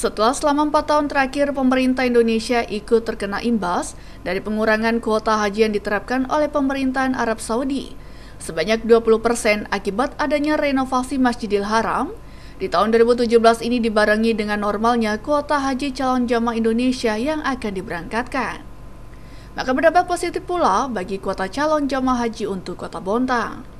Setelah selama empat tahun terakhir pemerintah Indonesia ikut terkena imbas dari pengurangan kuota haji yang diterapkan oleh pemerintahan Arab Saudi, sebanyak 20% persen akibat adanya renovasi Masjidil Haram, di tahun 2017 ini dibarengi dengan normalnya kuota haji calon jamaah Indonesia yang akan diberangkatkan. Maka berdampak positif pula bagi kuota calon jamaah haji untuk kota Bontang.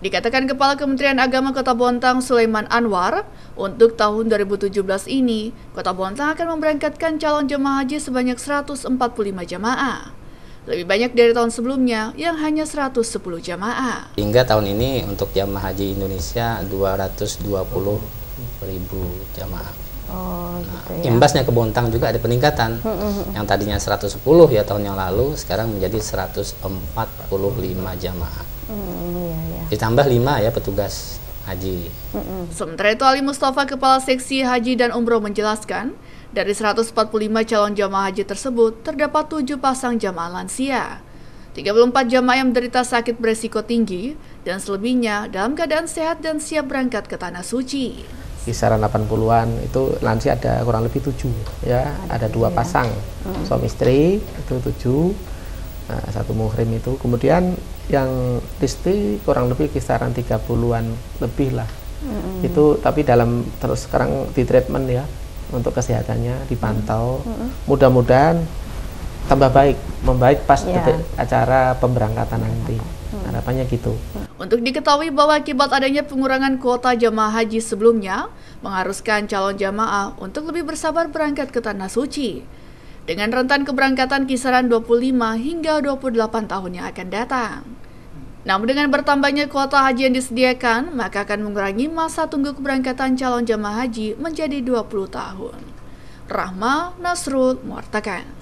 Dikatakan Kepala Kementerian Agama Kota Bontang Sulaiman Anwar, untuk tahun 2017 ini, Kota Bontang akan memberangkatkan calon jemaah haji sebanyak 145 jemaah. Lebih banyak dari tahun sebelumnya yang hanya 110 jemaah. Hingga tahun ini untuk jemaah haji Indonesia 220 ribu jemaah. Oh, gitu ya. Imbasnya ke Bontang juga ada peningkatan. Hmm, hmm, hmm. Yang tadinya 110 ya tahun yang lalu sekarang menjadi 145 jamaah. Hmm, ya, ya. Ditambah 5 ya petugas haji. Hmm, hmm, Sementara itu Ali Mustafa Kepala Seksi Haji dan Umroh menjelaskan, dari 145 calon jamaah haji tersebut terdapat 7 pasang jamaah lansia. 34 jamaah yang menderita sakit beresiko tinggi dan selebihnya dalam keadaan sehat dan siap berangkat ke tanah suci kisaran 80-an itu lansia ada kurang lebih tujuh ya ada, dua ya. pasang hmm. suami istri itu tujuh nah, satu muhrim itu kemudian yang istri kurang lebih kisaran 30-an lebih lah hmm. itu tapi dalam terus sekarang di treatment ya untuk kesehatannya dipantau hmm. hmm. mudah-mudahan tambah baik membaik pas yeah. Ya. acara pemberangkatan nanti hmm. harapannya gitu hmm. Untuk diketahui bahwa akibat adanya pengurangan kuota jemaah haji sebelumnya, mengharuskan calon jamaah untuk lebih bersabar berangkat ke Tanah Suci. Dengan rentan keberangkatan kisaran 25 hingga 28 tahun yang akan datang. Namun dengan bertambahnya kuota haji yang disediakan, maka akan mengurangi masa tunggu keberangkatan calon jemaah haji menjadi 20 tahun. Rahma Nasrul Muartakan